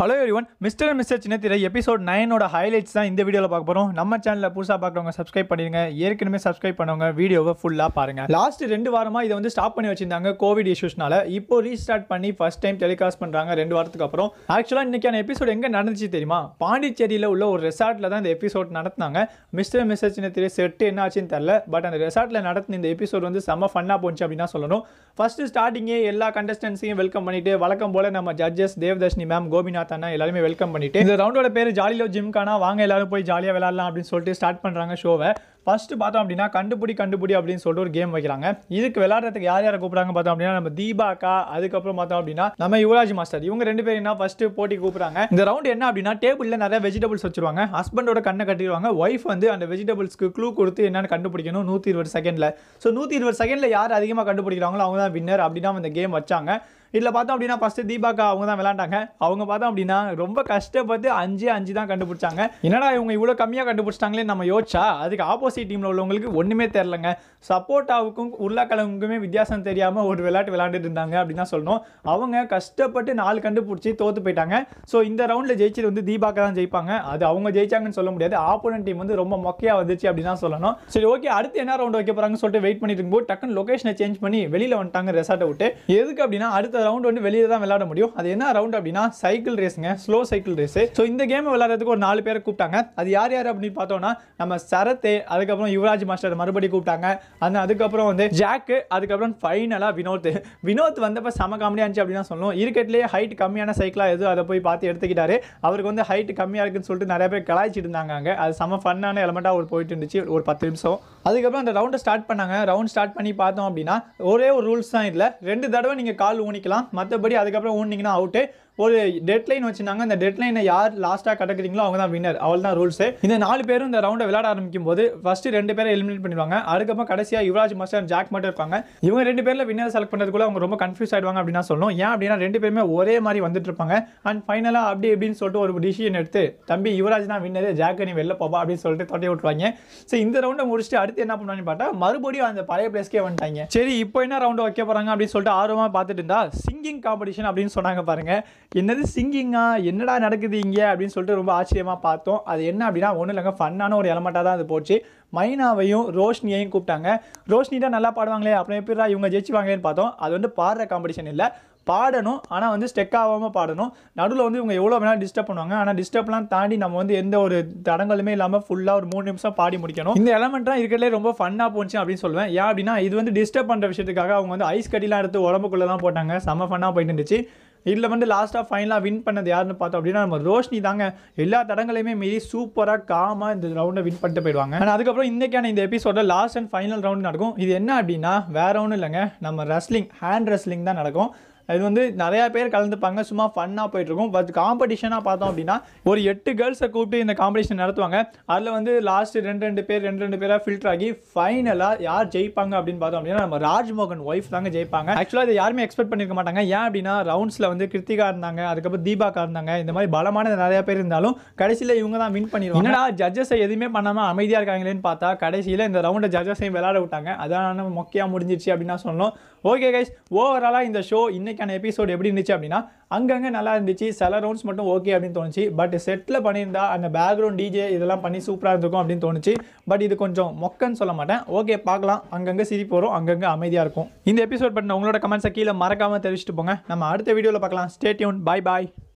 hello every one mister mister சின்னத்திரை episode நைனோட highlights தான் இந்த வீடியோவில் பார்க்க போகிறோம் நம்ம சேனலில் புதுசாக பார்க்குறவங்க சப்ஸ்கிரைப் பண்ணிடுங்க ஏற்கனவே சப்ஸ்கிரைப் பண்ணவங்க வீடியோவை ஃபுல்லாக பாருங்கள் லாஸ்ட் ரெண்டு வாரமாக இதை வந்து ஸ்டாப் பண்ணி வச்சிருந்தாங்க கோவிட் இஷ்யூஸ்னால இப்போ ரீஸ்டார்ட் பண்ணி ஃபஸ்ட் டைம் டெலிகாஸ்ட் பண்ணுறாங்க ரெண்டு வாரத்துக்கு அப்புறம் ஆக்சுவலாக இன்றைக்கான எபிசோட் எங்கே நடந்துச்சு தெரியுமா பாண்டிச்சேரியில் உள்ள ஒரு ரெசார்ட்டில் தான் இந்த எபிசோட் நடத்தினாங்க மிஸ்டர் மிஸ்டர் சின்னத்திரை செட்டு என்ன ஆச்சுன்னு தெரில பட் அந்த ரெசார்ட்டில் நடத்தின இந்த எபிசோட் வந்து செம்ம ஃபன்னாக போச்சு அப்படின்னு தான் சொல்லணும் ஃபஸ்ட்டு ஸ்டார்டிங்கே எல்லா கண்டஸ்டன்ஸையும் வெல்கம் பண்ணிவிட்டு வழக்கம் போல் நம்ம ஜட்ஜஸ் தேவதர்ஷினி மேம் கோபிநாத் பார்த்தானா எல்லாருமே வெல்கம் பண்ணிட்டு இந்த ரவுண்டோட பேர் ஜாலியோ காணா வாங்க எல்லாரும் போய் ஜாலியாக விளாட்லாம் அப்படின்னு சொல்லிட்டு ஸ்டார்ட் பண்ணுறாங்க ஷோவை ஃபஸ்ட்டு பார்த்தோம் அப்படின்னா கண்டுபிடி கண்டுபிடி அப்படின்னு சொல்லிட்டு ஒரு கேம் வைக்கிறாங்க இதுக்கு விளாட்றதுக்கு யார் யாரை கூப்பிட்றாங்க பார்த்தோம் அப்படின்னா நம்ம தீபாக்கா அதுக்கப்புறம் பார்த்தோம் அப்படின்னா நம்ம யுவராஜ் மாஸ்டர் இவங்க ரெண்டு பேரும் என்ன ஃபஸ்ட்டு போட்டி கூப்பிட்றாங்க இந்த ரவுண்ட் என்ன அப்படின்னா டேபிளில் நிறைய வெஜிடபிள்ஸ் வச்சிருவாங்க ஹஸ்பண்டோட கண்ணை கட்டிடுவாங்க ஒய்ஃப் வந்து அந்த வெஜிடபிள்ஸ்க்கு க்ளூ கொடுத்து என்னென்னு கண்டுபிடிக்கணும் நூற்றி இருபது செகண்டில் ஸோ நூற்றி இருபது செகண்டில் யார் அதிகமாக கண்டுபிடிக்கிறாங்களோ அவங்க தான் வின்னர் அப்படின்னா அந்த கேம் வச்சாங்க இதில் பார்த்தோம் அப்படின்னா ஃபஸ்ட்டு தீபாக்கா அவங்க தான் விளாண்டாங்க அவங்க பார்த்தோம் அப்படின்னா ரொம்ப கஷ்டப்பட்டு அஞ்சு அஞ்சு தான் கண்டுபிடிச்சாங்க என்னடா இவங்க இவ்வளோ கம்மியாக கண்டுபிடிச்சிட்டாங்களே நம்ம யோசிச்சா அதுக்கு ஆப்போசிட் டீமில் உள்ளவங்களுக்கு ஒன்றுமே தெரிலங்க சப்போட்டாவுக்கும் உருளாக்கிழங்குக்குமே வித்தியாசம் தெரியாமல் ஒரு விளையாட்டு விளையாண்டுட்டு இருந்தாங்க அப்படின்னு தான் சொல்லணும் அவங்க கஷ்டப்பட்டு நாலு கண்டுபிடிச்சி தோற்று போயிட்டாங்க ஸோ இந்த ரவுண்டில் ஜெயிச்சது வந்து தீபாக்கா தான் ஜெயிப்பாங்க அது அவங்க ஜெயிச்சாங்கன்னு சொல்ல முடியாது ஆப்போனன்ட் டீம் வந்து ரொம்ப மொக்கையாக வந்துச்சு அப்படின்னு தான் சொல்லணும் சரி ஓகே அடுத்து என்ன ரவுண்ட் வைக்க போகிறாங்கன்னு சொல்லிட்டு வெயிட் பண்ணிட்டு இருக்கும்போது டக்குன்னு லொக்கேஷனை சேஞ்ச் பண்ணி வெளியில் வந்துட்டாங்க ரெசார்ட்டை விட்டு எதுக்கு அப்படின்னா அடுத்த ரவுண்ட் வந்து வெளியே தான் விளையாட முடியும் அது என்ன ரவுண்ட் அப்படின்னா சைக்கிள் ரேஸுங்க ஸ்லோ சைக்கிள் ரேஸு ஸோ இந்த கேம் விளையாடுறதுக்கு ஒரு நாலு பேரை கூப்பிட்டாங்க அது யார் யார் அப்படின்னு பார்த்தோம்னா நம்ம சரத்து அதுக்கப்புறம் யுவராஜ் மாஸ்டர் மறுபடியும் கூப்பிட்டாங்க அந்த அதுக்கப்புறம் வந்து ஜாக்கு அதுக்கப்புறம் ஃபைனலாக வினோத் வினோத் வந்தப்போ செம காமெடியாக இருந்துச்சு அப்படின்னா சொல்லணும் இருக்கட்லேயே ஹைட் கம்மியான சைக்கிளாக எதுவும் அதை போய் பார்த்து எடுத்துக்கிட்டாரு அவருக்கு வந்து ஹைட் கம்மியாக இருக்குன்னு சொல்லிட்டு நிறைய பேர் கலாய்ச்சிட்டு இருந்தாங்க அது செம ஃபன்னான எலமெண்ட்டாக ஒரு போயிட்டு இருந்துச்சு ஒரு பத்து நிமிஷம் அதுக்கப்புறம் அந்த ரவுண்டை ஸ்டார்ட் பண்ணாங்க ரவுண்ட் ஸ்டார்ட் பண்ணி பார்த்தோம் அப்படின்னா ஒரே ஒரு ரூல்ஸ் தான் இல்லை ரெண்டு தடவை நீங்கள் கால் ஊனிக்கலாம் பார்க்கலாம் மற்றபடி அதுக்கப்புறம் ஊனிங்கன்னா அவுட்டு ஒரு டெட்லைன் வச்சிருந்தாங்க அந்த டெட்லைனை யார் லாஸ்ட்டாக கட்டக்கிறீங்களோ அவங்க தான் வின்னர் அவள் தான் ரூல்ஸு இந்த நாலு பேரும் இந்த ரவுண்டை விளையாட ஆரம்பிக்கும் போது ஃபஸ்ட்டு ரெண்டு பேரை எலிமினேட் பண்ணிடுவாங்க அதுக்கப்புறம் கடைசியாக யுவராஜ் மாஸ்டர் ஜாக் மட்டும் இருப்பாங்க இவங்க ரெண்டு பேரில் வின்னர் செலக்ட் பண்ணுறதுக்குள்ள அவங்க ரொம்ப கன்ஃபியூஸ் ஆகிடுவாங்க அப்படின்னு சொல்லணும் ஏன் அப்படின்னா ரெண்டு பேருமே ஒரே மாதிரி வந்துட்டு இருப்பாங்க அண்ட் ஃபைனலாக அப்படி இப்படின்னு சொல்லிட்டு ஒரு டிசிஷன் எடுத்து தம்பி யுவராஜ் தான் வின்னர் ஜாக் நீ வெளில போப்பா அப்படின்னு சொல்லிட்டு தொட்டி விட்டுருவாங்க ஸோ இந்த ரவுண்டை முடிச்சுட்டு அடுத்து என்ன பண்ணுவான்னு பார்த்தா மறுபடியும் அந்த பழைய பிளேஸ்க்கே வந்துட்டாங்க சரி இப்போ என்ன ரவுண்டு வைக்க போகிறாங்க அப்படின்னு சொல்லிட்டு ஆர்வமாக பார்த்துட்டு இருந்தா சிங்கிங் காம்படிஷன் அப்படின்னு சொன்னாங்க பாருங்கள் என்னது சிங்கிங்கா என்னடா நடக்குது இங்கே அப்படின்னு சொல்லிட்டு ரொம்ப ஆச்சரியமாக பார்த்தோம் அது என்ன அப்படின்னா ஒன்றும் இல்லைங்க ஃபன்னான ஒரு எலமெண்ட்டாக தான் அது போச்சு மைனாவையும் ரோஷினியையும் கூப்பிட்டாங்க ரோஷினிட்டா நல்லா பாடுவாங்களே அப்புறம் எப்படி இவங்க ஜெயிச்சுவாங்களேன்னு பார்த்தோம் அது வந்து பாடுற காம்படிஷன் இல்லை பாடணும் ஆனால் வந்து ஸ்டெக் ஆகாமல் பாடணும் நடுவில் வந்து இவங்க எவ்வளோ வேணாலும் டிஸ்டர்ப் பண்ணுவாங்க ஆனால் டிஸ்டர்ப்லாம் தாண்டி நம்ம வந்து எந்த ஒரு தடங்களுமே இல்லாமல் ஃபுல்லாக ஒரு மூணு நிமிஷம் பாடி முடிக்கணும் இந்த எலமெண்ட்லாம் இருக்கிறதுலே ரொம்ப ஃபன்னாக போச்சு அப்படின்னு சொல்லுவேன் ஏன் அப்படின்னா இது வந்து டிஸ்டர்ப் பண்ணுற விஷயத்துக்காக அவங்க வந்து ஐஸ் கட்டிலாம் எடுத்து உடம்புக்குள்ளே தான் போட்டாங்க செம்ம ஃபன்னாக போயிட்டு இருந்துச்சு இதில் வந்து லாஸ்ட்டாக ஃபைனலாக வின் பண்ணது யாருன்னு பார்த்தோம் அப்படின்னா நம்ம ரோஷினி தாங்க எல்லா தடங்களையுமே மீறி சூப்பராக காமாக இந்த ரவுண்டை வின் பண்ணிட்டு போயிடுவாங்க ஆனால் அதுக்கப்புறம் இன்றைக்கான இந்த எபிசோட லாஸ்ட் அண்ட் ஃபைனல் ரவுண்ட் நடக்கும் இது என்ன அப்படின்னா வேற ஒன்றும் இல்லைங்க நம்ம ரெஸ்லிங் ஹேண்ட் ரெஸ்லிங் தான் நடக்கும் இது வந்து நிறையா பேர் கலந்துப்பாங்க சும்மா ஃபன்னாக போயிட்டுருக்கும் பட் காம்படிஷனாக பார்த்தோம் அப்படின்னா ஒரு எட்டு கேர்ள்ஸை கூப்பிட்டு இந்த காம்படிஷன் நடத்துவாங்க அதில் வந்து லாஸ்ட் ரெண்டு ரெண்டு பேர் ரெண்டு ரெண்டு பேராக ஃபில்டர் ஆகி ஃபைனலாக யார் ஜெயிப்பாங்க அப்படின்னு பார்த்தோம் அப்படின்னா நம்ம ராஜ்மோகன் ஒய்ஃப் தாங்க ஜெயிப்பாங்க ஆக்சுவலாக இதை யாருமே எக்ஸ்பெக்ட் பண்ணிக்க மாட்டாங்க ஏன் அப்படின்னா ரவுண்ட்ஸில் வந்து கிருத்திகா இருந்தாங்க அதுக்கப்புறம் தீபாக்கா இருந்தாங்க இந்த மாதிரி பலமான நிறையா பேர் இருந்தாலும் கடைசியில் இவங்க தான் வின் பண்ணிடுவாங்க ஏன்னா ஜட்ஜஸை எதுவுமே பண்ணாமல் அமைதியாக இருக்காங்களேன்னு பார்த்தா கடைசியில் இந்த ரவுண்டை ஜட்ஜஸையும் விளையாட விட்டாங்க அதான் முக்கியாக முடிஞ்சிச்சு அப்படின்னு நான் சொன்னோம் ஓகே கைஸ் ஓவராலாக இந்த ஷோ இன்னைக்கு அன்றைக்கான எபிசோடு எப்படி இருந்துச்சு அப்படின்னா அங்கங்கே நல்லா இருந்துச்சு சில ரவுண்ட்ஸ் மட்டும் ஓகே அப்படின்னு தோணுச்சு பட் செட்டில் பண்ணியிருந்தா அந்த பேக்ரவுண்ட் டிஜே இதெல்லாம் பண்ணி சூப்பராக இருந்திருக்கும் அப்படின்னு தோணுச்சு பட் இது கொஞ்சம் மொக்கன்னு சொல்ல மாட்டேன் ஓகே பார்க்கலாம் அங்கங்கே சிரிப்பு வரும் அங்கங்கே அமைதியாக இருக்கும் இந்த எபிசோட் பண்ண உங்களோட கமெண்ட்ஸை கீழே மறக்காமல் தெரிவிச்சிட்டு போங்க நம்ம அடுத்த வீடியோவில் பார்க்கலாம் ஸ்டேட்யூன் பாய் பாய்